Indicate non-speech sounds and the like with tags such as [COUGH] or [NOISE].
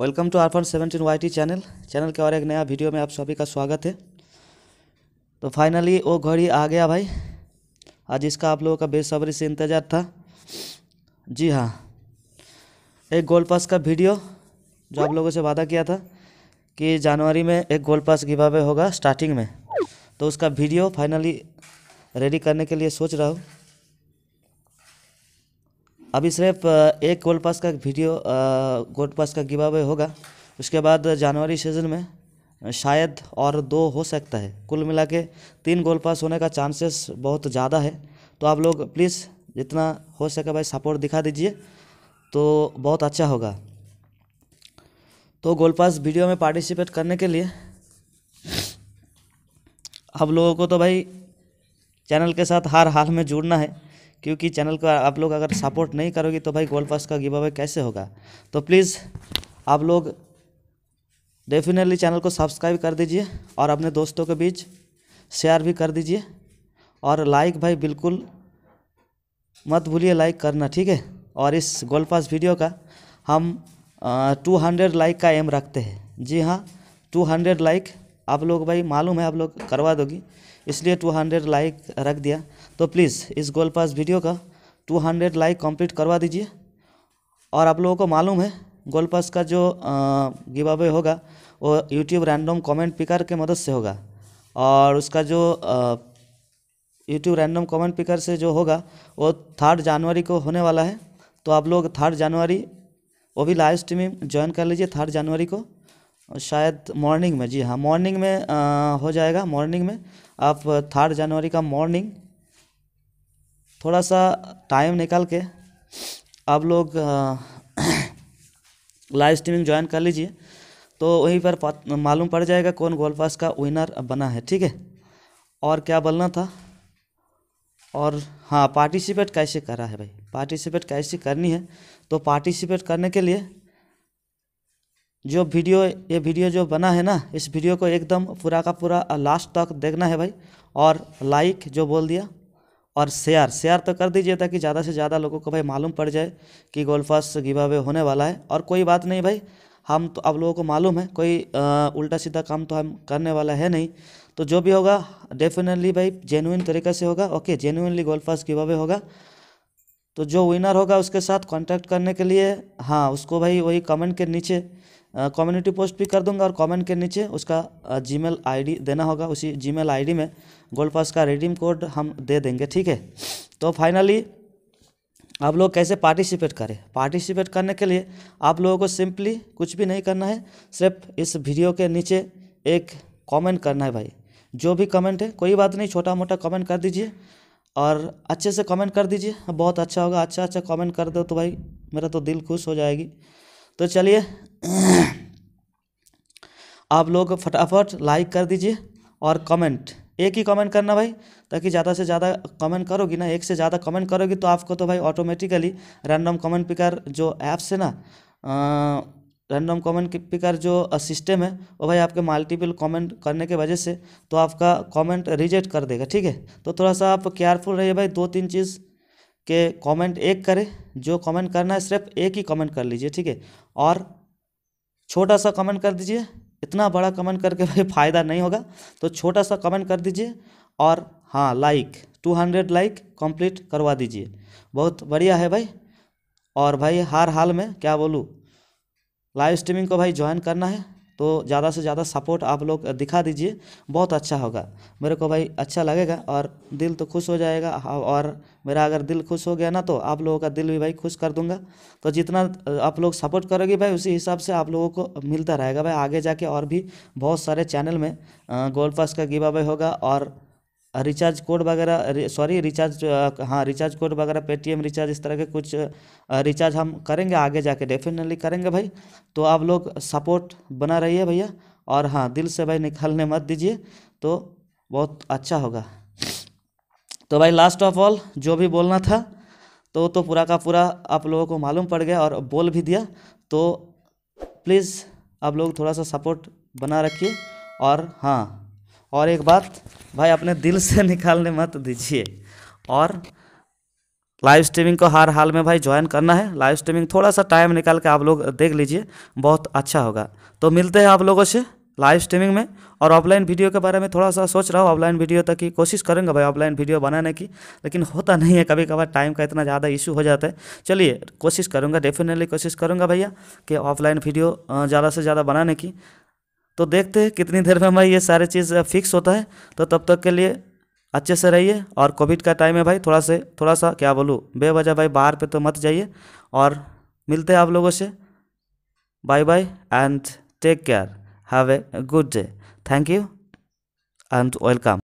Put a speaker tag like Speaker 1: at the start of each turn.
Speaker 1: welcome to R phone seventeen Y T channel channel के और एक नया वीडियो में आप सभी का स्वागत है तो फाइनली वो घड़ी आ गया भाई आज इसका आप लोगों का बेसब्री से इंतज़ार था जी हाँ एक गोल पास का वीडियो जो आप लोगों से वादा किया था कि जनवरी में एक गोल पास गिभावे होगा स्टार्टिंग में तो उसका वीडियो फाइनली रेडी करने के लिए सोच रहा हूँ अभी सिर्फ एक गोल्ड पास का वीडियो गोल्ड पास का गिवा हुए होगा उसके बाद जनवरी सीजन में शायद और दो हो सकता है कुल मिला के तीन गोल पास होने का चांसेस बहुत ज़्यादा है तो आप लोग प्लीज़ जितना हो सके भाई सपोर्ट दिखा दीजिए तो बहुत अच्छा होगा तो गोल पास वीडियो में पार्टिसिपेट करने के लिए आप लोगों को तो भाई चैनल के साथ हर हाल में जुड़ना है क्योंकि चैनल को आप लोग अगर सपोर्ट नहीं करोगे तो भाई गोल्ड पास का गिव अवे कैसे होगा तो प्लीज़ आप लोग डेफिनेटली चैनल को सब्सक्राइब कर दीजिए और अपने दोस्तों के बीच शेयर भी कर दीजिए और लाइक भाई बिल्कुल मत भूलिए लाइक करना ठीक है और इस गोल्ड पास वीडियो का हम टू हंड्रेड लाइक का एम रखते हैं जी हाँ टू हंड्रेड लाइक आप लोग भाई मालूम है आप लोग करवा दोगी इसलिए 200 लाइक रख दिया तो प्लीज़ इस गोल पास वीडियो का 200 लाइक कंप्लीट करवा दीजिए और आप लोगों को मालूम है गोल पास का जो गिव अवे होगा वो यूट्यूब रैंडम कमेंट पिकर के मदद से होगा और उसका जो यूट्यूब रैंडम कमेंट पिकर से जो होगा वो थर्ड जनवरी को होने वाला है तो आप लोग थर्ड जनवरी वो भी लाइव स्ट्रीमिंग ज्वाइन कर लीजिए थर्ड जनवरी को शायद मॉर्निंग में जी हाँ मॉर्निंग में आ, हो जाएगा मॉर्निंग में आप थर्ड जनवरी का मॉर्निंग थोड़ा सा टाइम निकाल के आप लोग लाइव स्ट्रीमिंग ज्वाइन कर लीजिए तो वहीं पर मालूम पड़ जाएगा कौन गोल पास का विनर बना है ठीक है और क्या बोलना था और हाँ पार्टिसिपेट कैसे करा है भाई पार्टिसिपेट कैसे करनी है तो पार्टिसिपेट करने के लिए जो वीडियो ये वीडियो जो बना है ना इस वीडियो को एकदम पूरा का पूरा लास्ट तक देखना है भाई और लाइक जो बोल दिया और शेयर शेयर तो कर दीजिए ताकि ज़्यादा से ज़्यादा लोगों को भाई मालूम पड़ जाए कि गोल्फर्स गिव अवे होने वाला है और कोई बात नहीं भाई हम तो आप लोगों को मालूम है कोई आ, उल्टा सीधा काम तो हम करने वाला है नहीं तो जो भी होगा डेफिनेटली भाई जेनुइन तरीके से होगा ओके जेनुइनली गोल्फर्स गिव अवे होगा तो जो विनर होगा उसके साथ कॉन्टैक्ट करने के लिए हाँ उसको भाई वही कमेंट के नीचे कम्युनिटी पोस्ट भी कर दूंगा और कमेंट के नीचे उसका जीमेल आईडी देना होगा उसी जीमेल आईडी में गोल्ड पास का रिडीम कोड हम दे देंगे ठीक है तो फाइनली आप लोग कैसे पार्टिसिपेट करें पार्टिसिपेट करने के लिए आप लोगों को सिंपली कुछ भी नहीं करना है सिर्फ इस वीडियो के नीचे एक कॉमेंट करना है भाई जो भी कमेंट है कोई बात नहीं छोटा मोटा कमेंट कर दीजिए और अच्छे से कमेंट कर दीजिए बहुत अच्छा होगा अच्छा अच्छा कमेंट कर दो तो भाई मेरा तो दिल खुश हो जाएगी तो चलिए आप लोग फटाफट लाइक कर दीजिए और कमेंट एक ही कमेंट करना भाई ताकि ज़्यादा से ज़्यादा कमेंट करोगी ना एक से ज़्यादा कमेंट करोगी तो आपको तो भाई ऑटोमेटिकली रैंडम कमेंट पिकर जो ऐप्स है ना रैंडम कमेंट पिकर जो सिस्टम है वो भाई आपके मल्टीपल कमेंट करने के वजह से तो आपका कमेंट रिजेक्ट कर देगा ठीक है तो थोड़ा सा आप केयरफुल रहिए भाई दो तीन चीज़ के कमेंट एक करें जो कमेंट करना है सिर्फ एक ही कमेंट कर लीजिए ठीक है और छोटा सा कमेंट कर दीजिए इतना बड़ा कमेंट करके भाई फ़ायदा नहीं होगा तो छोटा सा कमेंट कर दीजिए और हाँ like two hundred like complete करवा दीजिए बहुत बढ़िया है भाई और भाई हर हाल में क्या बोलूँ लाइव स्ट्रीमिंग को भाई ज्वाइन करना है तो ज़्यादा से ज़्यादा सपोर्ट आप लोग दिखा दीजिए बहुत अच्छा होगा मेरे को भाई अच्छा लगेगा और दिल तो खुश हो जाएगा और मेरा अगर दिल खुश हो गया ना तो आप लोगों का दिल भी भाई खुश कर दूंगा तो जितना आप लोग सपोर्ट करोगे भाई उसी हिसाब से आप लोगों को मिलता रहेगा भाई आगे जाके और भी बहुत सारे चैनल में गोल्ड पास का गिवा भाई होगा और रिचार्ज कोड वगैरह सॉरी रिचार्ज हाँ रिचार्ज कोड वगैरह पेटीएम रिचार्ज इस तरह के कुछ रिचार्ज हम करेंगे आगे जाके डेफिनेटली करेंगे भाई तो आप लोग सपोर्ट बना रहिए भैया और हाँ दिल से भाई निकालने मत दीजिए तो बहुत अच्छा होगा तो भाई लास्ट ऑफ ऑल जो भी बोलना था तो तो पूरा का पूरा आप लोगों को मालूम पड़ गया और बोल भी दिया तो प्लीज़ आप लोग थोड़ा सा सपोर्ट बना रखिए और हाँ और एक बात भाई अपने दिल से [LAUGHS] निकालने मत दीजिए और लाइव स्ट्रीमिंग को हर हाल में भाई ज्वाइन करना है लाइव स्ट्रीमिंग थोड़ा सा टाइम निकाल के आप लोग देख लीजिए बहुत अच्छा होगा तो मिलते हैं आप लोगों से लाइव स्ट्रीमिंग में और ऑफलाइन वीडियो के बारे में थोड़ा सा सोच रहा हूँ ऑफलाइन वीडियो तक की कोशिश करेंगे भाई ऑफलाइन वीडियो बनाने की लेकिन होता नहीं है कभी कभार टाइम का इतना ज़्यादा इशू हो जाता है चलिए कोशिश करूँगा डेफिनेटली कोशिश करूँगा भैया कि ऑफलाइन वीडियो ज़्यादा से ज़्यादा बनाने की तो देखते हैं कितनी देर में हमारी ये सारे चीज़ फिक्स होता है तो तब तक के लिए अच्छे से रहिए और कोविड का टाइम है भाई थोड़ा से थोड़ा सा क्या बोलूँ बेवजह भाई बाहर पे तो मत जाइए और मिलते हैं आप लोगों से bye bye and take care have a good day thank you and welcome